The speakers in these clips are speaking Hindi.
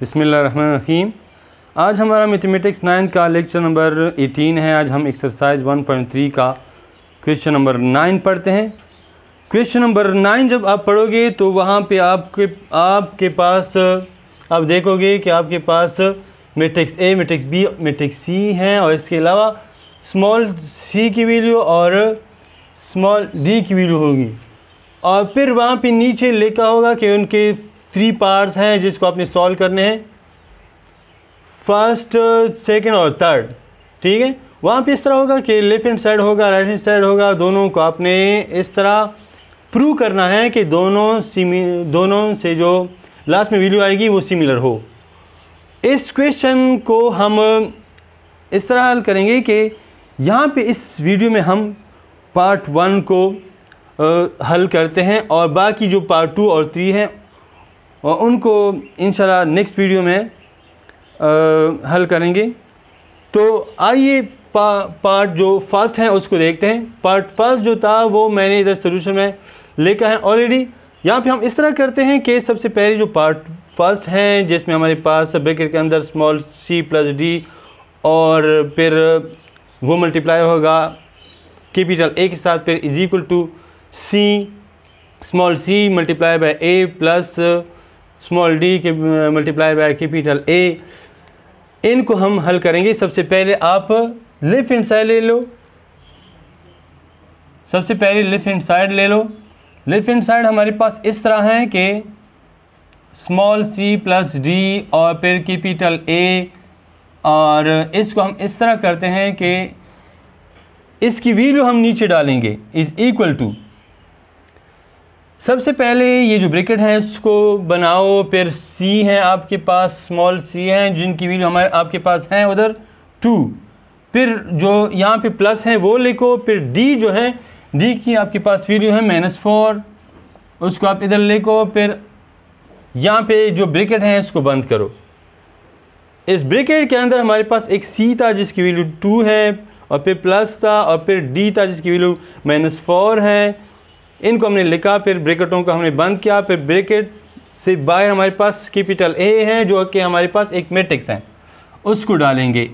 बसमिल आज हमारा मैथमेटिक्स नाइन्थ का लेक्चर नंबर 18 है आज हम एक्सरसाइज 1.3 का क्वेश्चन नंबर नाइन पढ़ते हैं क्वेश्चन नंबर नाइन जब आप पढ़ोगे तो वहाँ पे आपके आपके पास आप देखोगे कि आपके पास matrix A matrix B matrix C हैं और इसके अलावा स्मॉल सी की वैल्यू और स्मॉल डी की वैल्यू होगी और फिर वहाँ पे नीचे लिखा होगा कि उनके थ्री पार्ट्स हैं जिसको आपने सॉल्व करने हैं फर्स्ट सेकेंड और थर्ड ठीक है वहाँ पे इस तरह होगा कि लेफ़्ट हैंड साइड होगा राइट हैंड साइड होगा दोनों को आपने इस तरह प्रूव करना है कि दोनों सिमिल दोनों से जो लास्ट में वैल्यू आएगी वो सिमिलर हो इस क्वेश्चन को हम इस तरह हल करेंगे कि यहाँ पे इस वीडियो में हम पार्ट वन को आ, हल करते हैं और बाकी जो पार्ट टू और थ्री हैं और उनको इन नेक्स्ट वीडियो में आ, हल करेंगे तो आइए पा, पार्ट जो फर्स्ट है उसको देखते हैं पार्ट फर्स्ट जो था वो मैंने इधर सोल्यूशन में लेकर है ऑलरेडी यहाँ पे हम इस तरह करते हैं कि सबसे पहले जो पार्ट फर्स्ट हैं जिसमें हमारे पास ब्रैकेट के अंदर स्मॉल सी प्लस डी और फिर वो मल्टीप्लाई होगा कैपिटल ए के साथ फिर is equal to C small C multiply by A plus small D के मल्टीप्लाई बाय कैपिटल ए इनको हम हल करेंगे सबसे पहले आप लेफ्ट हैंड साइड ले लो सबसे पहले लेफ्ट हैंड साइड ले लो लेफ्ट हैंड साइड हमारे पास इस तरह है कि स्मॉल सी प्लस डी और फिर कैपिटल ए और इसको हम इस तरह करते हैं कि इसकी वैल्यू हम नीचे डालेंगे इज़ इक्वल टू सबसे पहले ये जो ब्रैकेट है इसको बनाओ फिर सी हैं आपके पास स्मॉल सी हैं जिनकी वैल्यू हमारे आपके पास हैं उधर टू फिर जो यहाँ पे प्लस हैं वो लिखो फिर डी जो है डी की आपके पास वैल्यू है माइनस फोर उसको आप इधर लिखो फिर यहाँ पे जो ब्रैकेट है इसको बंद करो इस ब्रिकेट के अंदर हमारे पास एक सी था जिसकी वैल्यू टू है और फिर प्लस था और फिर डी था जिसकी वैल्यू माइनस फोर है इनको हमने लिखा फिर ब्रेकेटों को हमने बंद किया फिर ब्रेकेट से बाहर हमारे पास कैपिटल ए है जो कि हमारे पास एक मैट्रिक्स है उसको डालेंगे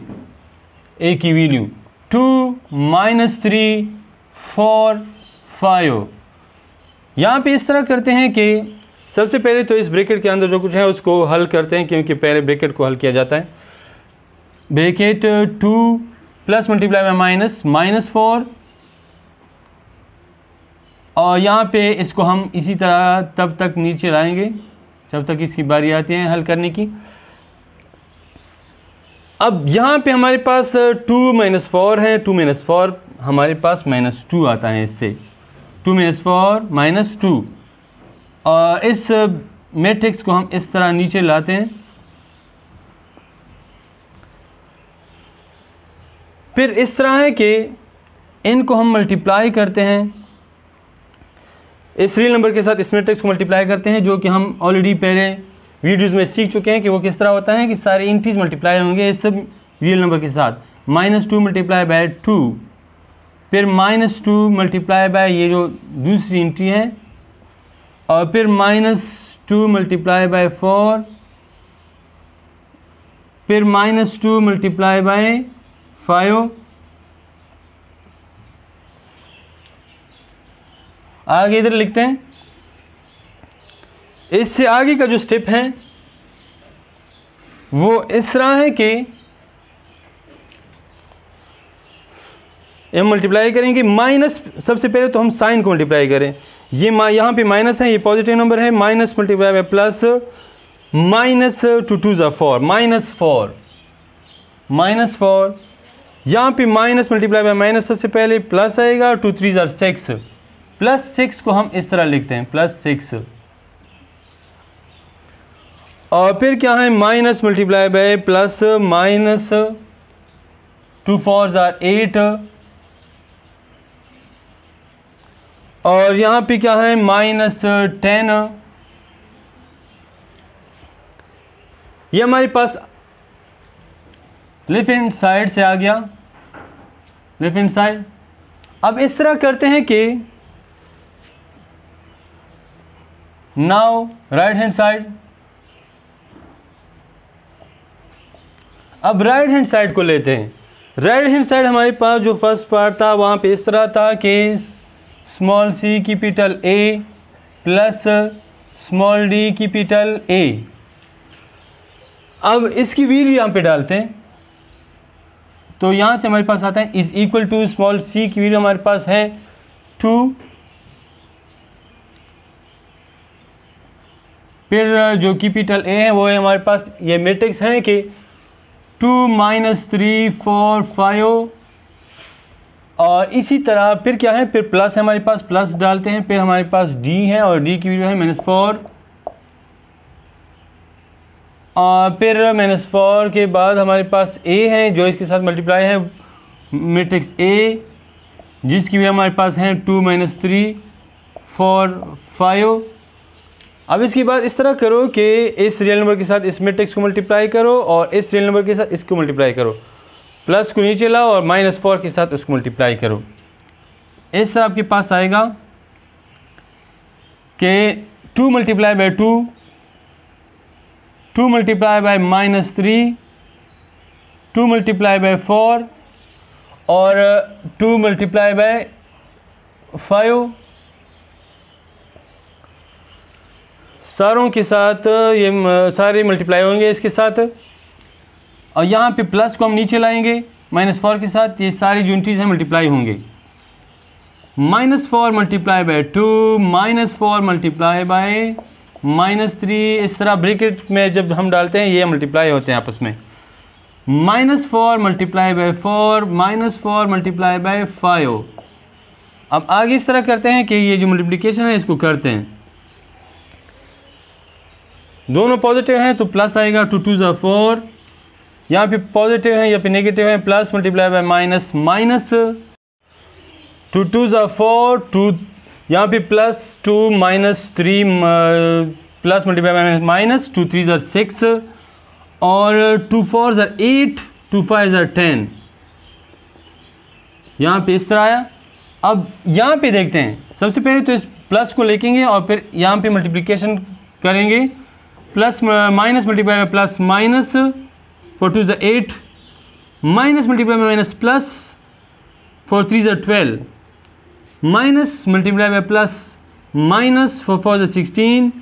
ए की value two minus three four five यहाँ पे इस तरह करते हैं कि सबसे पहले तो इस ब्रेकेट के अंदर जो कुछ है उसको हल करते हैं क्योंकि पहले ब्रेकेट को हल किया जाता है ब्रेकेट टू प्लस मल्टीप्लाई में माइनस माइनस फोर और यहाँ पे इसको हम इसी तरह तब तक नीचे लाएंगे जब तक इसकी बारी आती है हल करने की अब यहाँ पे हमारे पास टू माइनस फोर है टू माइनस फोर हमारे पास माइनस टू आता है इससे two minus four minus two और इस मैट्रिक्स को हम इस तरह नीचे लाते हैं फिर इस तरह है कि इनको हम मल्टीप्लाई करते हैं इस सीरियल नंबर के साथ इस मैट्रिक्स को मल्टीप्लाई करते हैं जो कि हम ऑलरेडी पहले वीडियोज़ में सीख चुके हैं कि वो किस तरह होता है कि सारे इंट्रीज मल्टीप्लाई होंगे इस सब रियल नंबर के साथ minus two multiply by two फिर माइनस टू मल्टीप्लाई बाय ये जो दूसरी इंट्री है और फिर minus two multiply by four फिर minus two multiply by five आगे इधर लिखते हैं इससे आगे का जो स्टेप है वो इस तरह है कि एम मल्टीप्लाई करेंगे माइनस सबसे पहले तो हम साइन को मल्टीप्लाई करें ये यहाँ पे माइनस है ये पॉजिटिव नंबर है minus multiply by plus minus two two ज़ा four minus four minus four यहाँ पे माइनस मल्टीप्लाई बाय माइनस सबसे पहले प्लस आएगा टू थ्री ज़ा सिक्स प्लस सिक्स को हम इस तरह लिखते हैं प्लस सिक्स और फिर क्या है minus multiply by plus minus two four ज़ार एट और यहाँ पे क्या है माइनस टेन ये हमारे पास लेफ्ट हैंड साइड से आ गया लेफ्ट हैंड साइड अब इस तरह करते हैं कि now right hand side अब राइट हैंड साइड को लेते हैं राइट हैंड साइड हमारे पास जो फर्स्ट पार्ट था वहाँ पे इस तरह था कि small C capital A plus small D capital ए अब इसकी वील यहाँ पे डालते हैं तो यहाँ से हमारे पास आता है इज़ इक्वल टू स्मॉल सी की वील हमारे पास है टू फिर जो कैपिटल ए है वो है हमारे पास ये मैट्रिक्स हैं कि two minus three four five और इसी तरह फिर क्या है फिर प्लस है हमारे पास प्लस डालते हैं फिर हमारे पास डी है और डी की वैल्यू है माइनस फोर और फिर माइनस फोर के बाद हमारे पास ए है जो इसके साथ मल्टीप्लाई है मैट्रिक्स ए जिसकी वैल्यू हमारे पास है two minus three four five अब इसके बाद इस तरह करो कि इस रियल नंबर के साथ इस मेट्रिक्स को मल्टीप्लाई करो और इस रियल नंबर के साथ इसको मल्टीप्लाई करो प्लस को नीचे लाओ और माइनस फोर के साथ उसको मल्टीप्लाई करो इस तरह आपके पास आएगा कि two multiply by two two multiply by minus three two multiply by four और टू मल्टीप्लाई बाई फाइव सारों के साथ ये सारे मल्टीप्लाई होंगे इसके साथ और यहाँ पे प्लस को हम नीचे लाएंगे माइनस फोर के साथ ये सारी यूनिटीज़ हैं मल्टीप्लाई होंगे minus four multiply by two minus four multiply by minus three इस तरह ब्रिकेट में जब हम डालते हैं ये मल्टीप्लाई होते हैं आपस में minus four multiply by four minus four multiply by five अब आगे इस तरह करते हैं कि ये जो मल्टीप्लिकेशन है इसको करते हैं दोनों पॉजिटिव हैं तो प्लस आएगा टू टू ज़ा फोर यहाँ पे पॉजिटिव है यहाँ पे नेगेटिव है plus multiply by minus minus two two ज़ा फोर टू यहाँ पे plus two minus three plus multiply by minus two three ज़र सिक्स और टू फोर ज़र एट टू फाइव ज़र टेन यहाँ पे इस तरह आया अब यहाँ पे देखते हैं सबसे पहले तो इस प्लस को लेकेंगे और फिर यहाँ पे मल्टीप्लिकेशन करेंगे प्लस माइनस मल्टीप्लाई में प्लस माइनस फोर टू ज़ एट माइनस मल्टीप्लाई में माइनस प्लस फोर थ्री ज़ twelve minus multiply by plus minus four four ज़ sixteen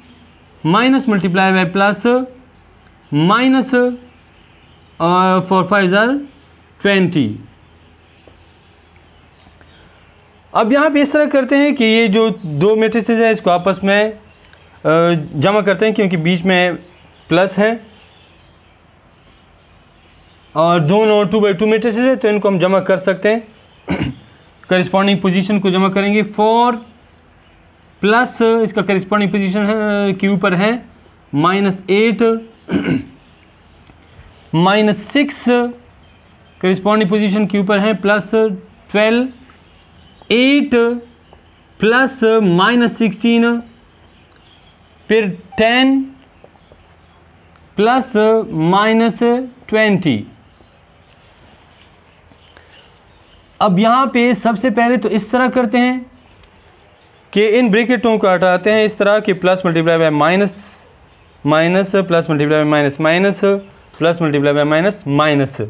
minus multiply by plus minus और फोर फाइव ज़र ट्वेंटी अब यहाँ पे इस तरह करते हैं कि ये जो दो मेट्रिसेस हैं इसको आपस में जमा करते हैं क्योंकि बीच में प्लस है और दोनों टू बाई टू मीटर से तो इनको हम जमा कर सकते हैं करिस्पॉन्डिंग पोजीशन को जमा करेंगे फोर प्लस इसका करिस्पॉन्डिंग पोजीशन के ऊपर है minus eight minus six corresponding position के ऊपर है plus twelve eight plus minus sixteen फिर टेन प्लस माइनस ट्वेंटी अब यहाँ पे सबसे पहले तो इस तरह करते हैं कि इन ब्रेकेटों को हटाते हैं इस तरह कि plus multiply by minus minus plus multiply by minus minus plus multiply by minus minus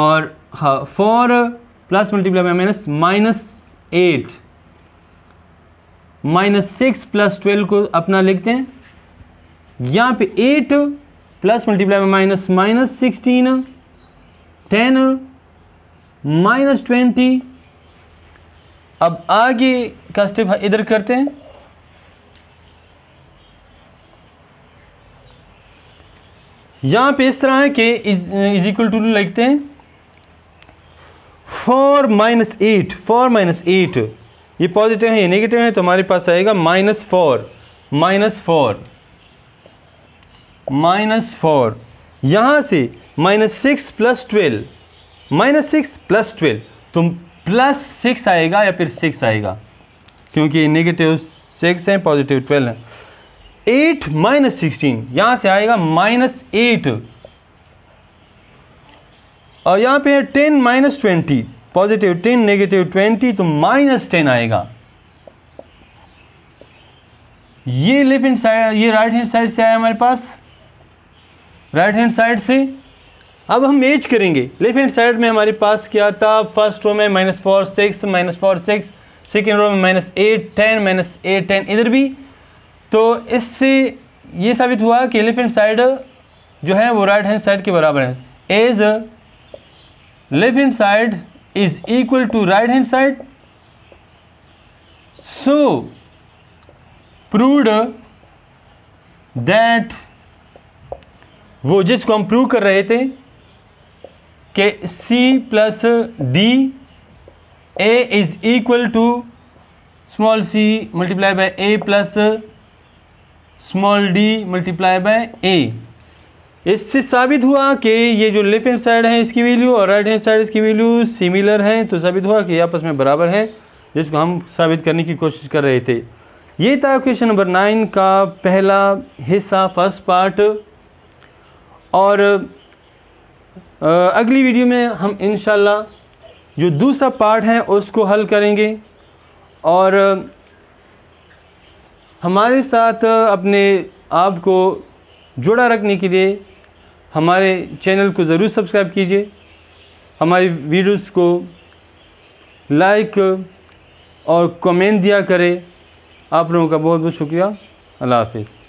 और हाँ four plus multiply by minus minus eight minus six plus twelve को अपना लिखते हैं यहाँ पे एट प्लस मल्टीप्लाई में minus minus sixteen ten minus twenty अब आगे का स्टेप इधर करते हैं यहाँ पे इस तरह है कि इज इक्वल टू लिखते हैं four minus eight four minus eight ये पॉजिटिव है ये नेगेटिव है तो हमारे पास आएगा minus four minus four minus four यहाँ से minus six plus twelve minus six plus twelve तो प्लस सिक्स आएगा या फिर सिक्स आएगा क्योंकि नेगेटिव सिक्स है पॉजिटिव ट्वेल्व है एट माइनस सिक्सटीन यहाँ से आएगा माइनस एट और यहाँ पे है ten minus twenty positive ten negative twenty तो माइनस टेन आएगा ये लेफ्ट हैंड साइड ये राइट हैंड साइड से आया हमारे पास राइट हैंड साइड से अब हम एज करेंगे लेफ्ट हैंड साइड में हमारे पास क्या था फर्स्ट रो में minus four six minus four six second row में minus eight ten minus eight ten इधर भी तो इससे ये साबित हुआ कि लेफ्ट हैंड साइड जो है वो राइट हैंड साइड के बराबर है as left hand side is equal to right hand side so proved that वो जिसको हम प्रूव कर रहे थे कि c plus d a is equal to small c multiply by A plus small d multiply by a इससे साबित हुआ कि ये जो लेफ्ट हैंड साइड है इसकी वैल्यू और राइट हैंड साइड इसकी वैल्यू सिमिलर हैं तो साबित हुआ कि आपस में बराबर हैं जिसको हम साबित करने की कोशिश कर रहे थे ये था क्वेश्चन नंबर नाइन का पहला हिस्सा फर्स्ट पार्ट और अगली वीडियो में हम इन जो दूसरा पार्ट है उसको हल करेंगे और हमारे साथ अपने आप को जुड़ा रखने के लिए हमारे चैनल को ज़रूर सब्सक्राइब कीजिए हमारी वीडियोस को लाइक और कमेंट दिया करें आप लोगों का बहुत बहुत शुक्रिया अल्लाह हाफिज़